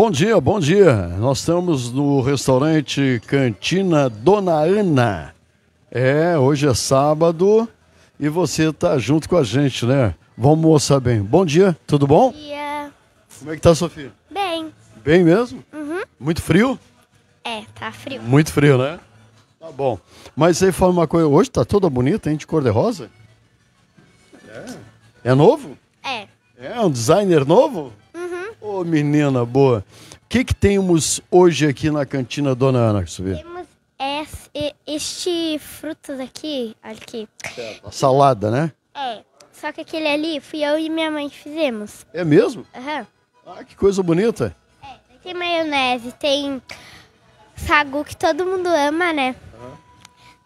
Bom dia, bom dia. Nós estamos no restaurante Cantina Dona Ana. É, hoje é sábado e você tá junto com a gente, né? Vamos almoçar bem. Bom dia, tudo bom? Bom dia. Como é que tá, Sofia? Bem. Bem mesmo? Uhum. Muito frio? É, tá frio. Muito frio, né? Tá bom. Mas aí fala uma coisa, hoje tá toda bonita, hein, de cor de rosa? É. É novo? É. É um designer novo? menina boa. O que, que temos hoje aqui na cantina, dona Ana? Temos esse, este fruto daqui, aqui. A Salada, né? É. Só que aquele ali fui eu e minha mãe que fizemos. É mesmo? Aham. Uhum. Ah, que coisa bonita. É, tem maionese, tem sagu que todo mundo ama, né? Uhum.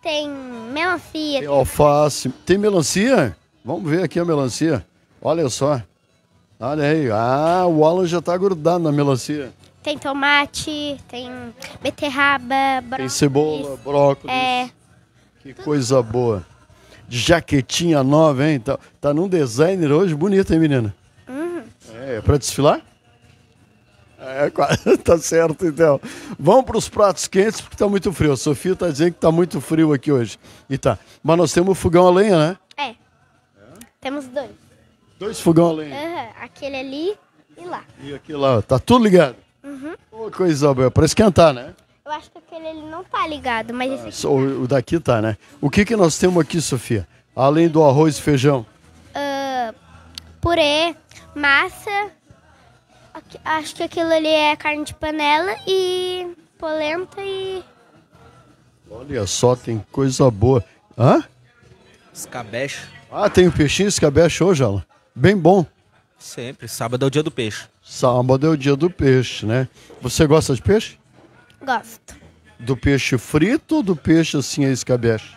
Tem melancia. Tem alface. Tem melancia? Vamos ver aqui a melancia. Olha só. Olha aí, ah, o Alan já tá grudado na melancia. Tem tomate, tem beterraba, brócolis. Tem cebola, brócolis. É. Que Tudo. coisa boa. De jaquetinha nova, hein? Tá, tá num designer hoje bonito, hein, menina? Uhum. É, é pra desfilar? É, tá certo, então. Vamos para os pratos quentes, porque tá muito frio. A Sofia tá dizendo que tá muito frio aqui hoje. E tá. Mas nós temos fogão a lenha, né? É. é. Temos dois. Dois fogão além. Uhum, aquele ali e lá. E aqui lá, tá tudo ligado? Uhum. coisa boa, pra esquentar, né? Eu acho que aquele ele não tá ligado, mas ah, esse aqui... É, o, daqui tá, né? O que que nós temos aqui, Sofia? Além do arroz e feijão? Uh, purê, massa, acho que aquilo ali é carne de panela e polenta e... Olha só, tem coisa boa. Hã? Escabeche. Ah, tem o um peixinho escabeche hoje, Alan? Bem bom. Sempre. Sábado é o dia do peixe. Sábado é o dia do peixe, né? Você gosta de peixe? Gosto. Do peixe frito ou do peixe assim, a escabeche?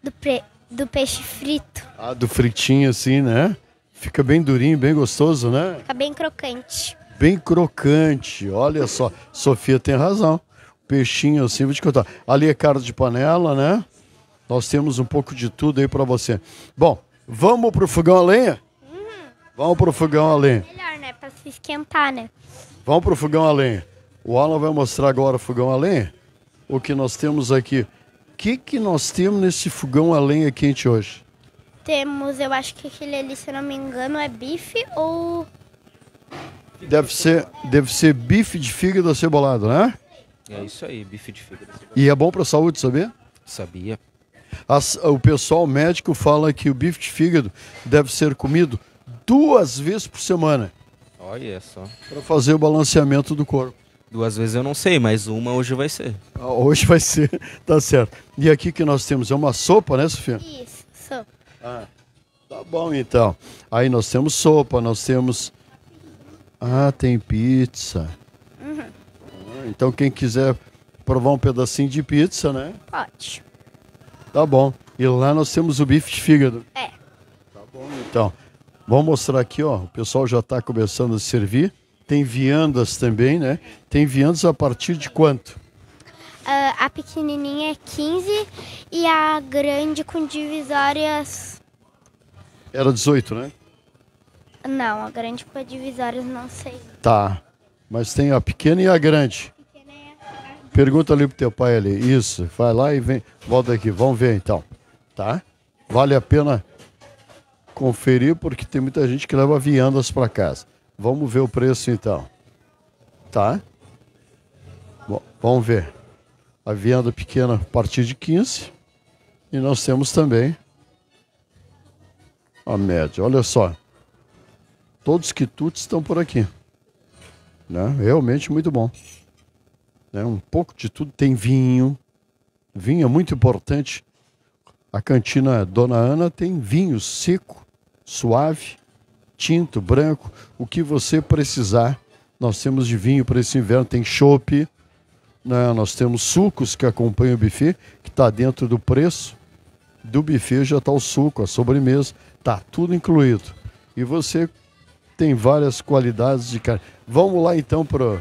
Do, pe do peixe frito. Ah, do fritinho assim, né? Fica bem durinho, bem gostoso, né? Fica bem crocante. Bem crocante, olha só. Sofia tem razão. Peixinho assim, vou te contar. Ali é caro de panela, né? Nós temos um pouco de tudo aí para você. Bom, vamos pro fogão a lenha? Vamos pro fogão a lenha. Melhor, né? Pra se esquentar, né? Vamos pro fogão a lenha. O Alan vai mostrar agora o fogão a lenha. O que nós temos aqui. O que, que nós temos nesse fogão a lenha é quente hoje? Temos, eu acho que aquele ali, se eu não me engano, é bife ou. Deve ser, deve ser bife de fígado acebolado, né? É isso aí, bife de fígado acebolado. E é bom para a saúde, sabia? Sabia. As, o pessoal médico fala que o bife de fígado deve ser comido duas vezes por semana. Olha só. Para fazer o balanceamento do corpo. Duas vezes eu não sei, mas uma hoje vai ser. Ah, hoje vai ser, tá certo. E aqui que nós temos é uma sopa, né, Sofia? Isso, sopa. Ah, tá bom então. Aí nós temos sopa, nós temos. Ah, tem pizza. Uhum. Ah, então quem quiser provar um pedacinho de pizza, né? Pode. Tá bom. E lá nós temos o bife de fígado. É. Tá bom então. Vou mostrar aqui, ó. O pessoal já está começando a servir. Tem viandas também, né? Tem viandas a partir de quanto? Uh, a pequenininha é 15 e a grande com divisórias. Era 18, né? Não, a grande com divisórias não sei. Tá. Mas tem a pequena e a grande. A pequena é a... Pergunta ali pro teu pai ali. Isso, vai lá e vem. Volta aqui, vamos ver então. Tá? Vale a pena conferir, porque tem muita gente que leva viandas para casa. Vamos ver o preço então. Tá? Bom, vamos ver. A vianda pequena a partir de 15. E nós temos também a média. Olha só. Todos os quitutes estão por aqui. Né? Realmente muito bom. Né? Um pouco de tudo. Tem vinho. Vinho é muito importante. A cantina Dona Ana tem vinho seco suave, tinto, branco, o que você precisar. Nós temos de vinho para esse inverno, tem chope, né? nós temos sucos que acompanham o buffet, que está dentro do preço do buffet, já está o suco, a sobremesa, está tudo incluído. E você tem várias qualidades de carne. Vamos lá então para.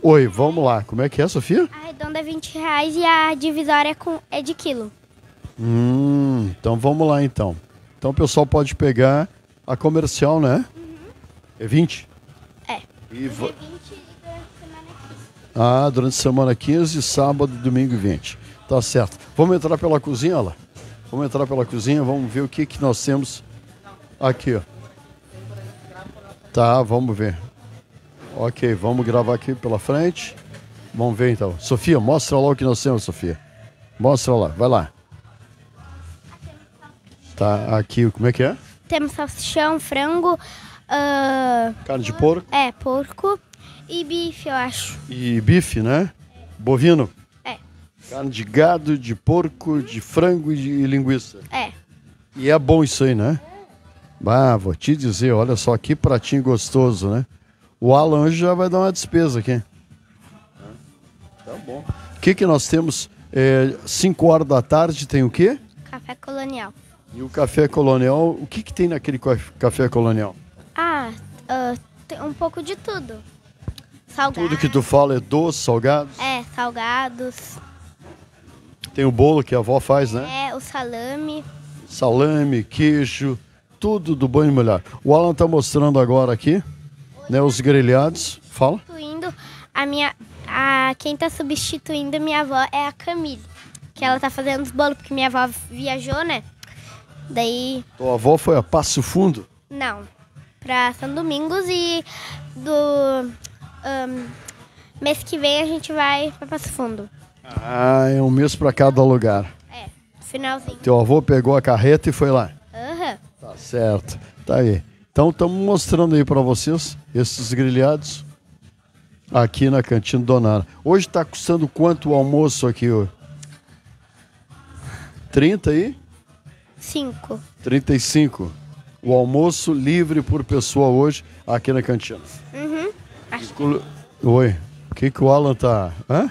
Oi, vamos lá. Como é que é, Sofia? A redonda é 20 reais e a divisória é, com... é de quilo. Hum, então vamos lá então. Então o pessoal pode pegar a comercial, né? Uhum. É 20? É. E é 20 durante a semana 15. Ah, durante a semana 15, sábado, domingo 20. Tá certo. Vamos entrar pela cozinha, lá. Vamos entrar pela cozinha, vamos ver o que, que nós temos aqui, ó. Tá, vamos ver. Ok, vamos gravar aqui pela frente. Vamos ver então. Sofia, mostra lá o que nós temos, Sofia. Mostra lá, vai lá. Tá, aqui, como é que é? Temos salsichão, frango. Uh... Carne de porco? É, porco. E bife, eu acho. E bife, né? Bovino? É. Carne de gado, de porco, de frango e de linguiça. É. E é bom isso aí, né? Bah, vou te dizer, olha só que pratinho gostoso, né? O Alan hoje já vai dar uma despesa aqui. Tá bom. O que, que nós temos? 5 é, horas da tarde tem o quê? Café colonial. E o café colonial, o que, que tem naquele café colonial? Ah, uh, tem um pouco de tudo. salgado Tudo que tu fala é doce, salgados? É, salgados. Tem o bolo que a avó faz, né? É, o salame. Salame, queijo, tudo do banho molhar. O Alan tá mostrando agora aqui, né, os grelhados. Fala. Substituindo a minha, a quem tá substituindo minha avó é a Camille, que ela tá fazendo os bolos porque minha avó viajou, né? Daí. Tua avó foi a Passo Fundo? Não. Pra São Domingos e do. Um, mês que vem a gente vai pra Passo Fundo. Ah, é um mês pra cada lugar. É, finalzinho. Teu avô pegou a carreta e foi lá? Aham. Uhum. Tá certo. Tá aí. Então estamos mostrando aí para vocês esses grilhados aqui na Cantina Donara. Hoje está custando quanto o almoço aqui? Ó? 30 aí? Cinco. 35. O almoço livre por pessoa hoje aqui na cantina. Uhum. Acho que... Oi. O que, que o Alan tá. Hã?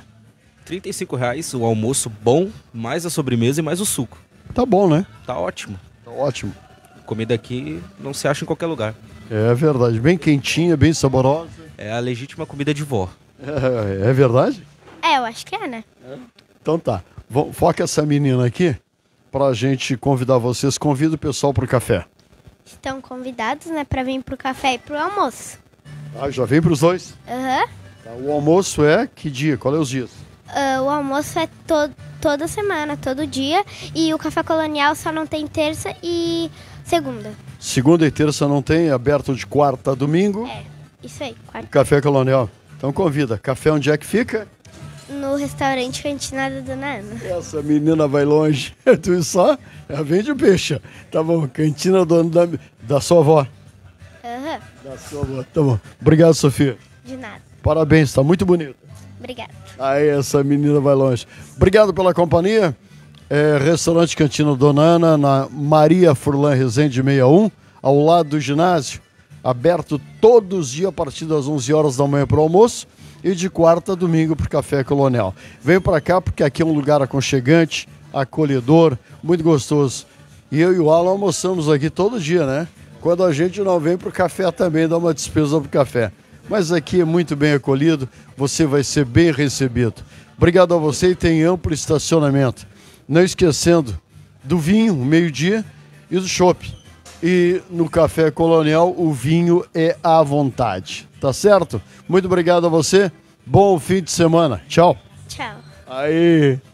35 reais o almoço bom, mais a sobremesa e mais o suco. Tá bom, né? Tá ótimo. Tá ótimo. Comida aqui não se acha em qualquer lugar. É verdade. Bem quentinha, bem saborosa. É a legítima comida de vó. É, é verdade? É, eu acho que é, né? É. Então tá. Foca essa menina aqui para a gente convidar vocês. Convido o pessoal para o café. Estão convidados, né, para vir para o café e para o almoço. Ah, já vem para os dois? Aham. Uhum. o almoço é que dia? Qual é os dias? Uh, o almoço é to toda semana, todo dia. E o café colonial só não tem terça e segunda. Segunda e terça não tem, é aberto de quarta a domingo. É, isso aí. Quarta. Café colonial. Então convida. Café onde é que fica? no restaurante Cantina da Dona Ana. Essa menina vai longe. É tu só ela é, vende o peixe. Tá bom, Cantina do, da, da sua avó. Aham. Uhum. Da sua avó. Tá bom. Obrigado, Sofia. De nada. Parabéns, tá muito bonito. Obrigado. Aí, essa menina vai longe. Obrigado pela companhia. É, restaurante Cantina Dona Ana, na Maria Furlan Rezende 61, ao lado do ginásio. Aberto todos os dias a partir das 11 horas da manhã para o almoço e de quarta a domingo para o Café Colonial. Venho para cá porque aqui é um lugar aconchegante, acolhedor, muito gostoso. E eu e o Alan almoçamos aqui todo dia, né? Quando a gente não vem para o café também dá uma despesa para o café. Mas aqui é muito bem acolhido, você vai ser bem recebido. Obrigado a você e tem amplo estacionamento. Não esquecendo do vinho, meio-dia, e do chopp. E no Café Colonial o vinho é à vontade, tá certo? Muito obrigado a você. Bom fim de semana. Tchau. Tchau. Aí.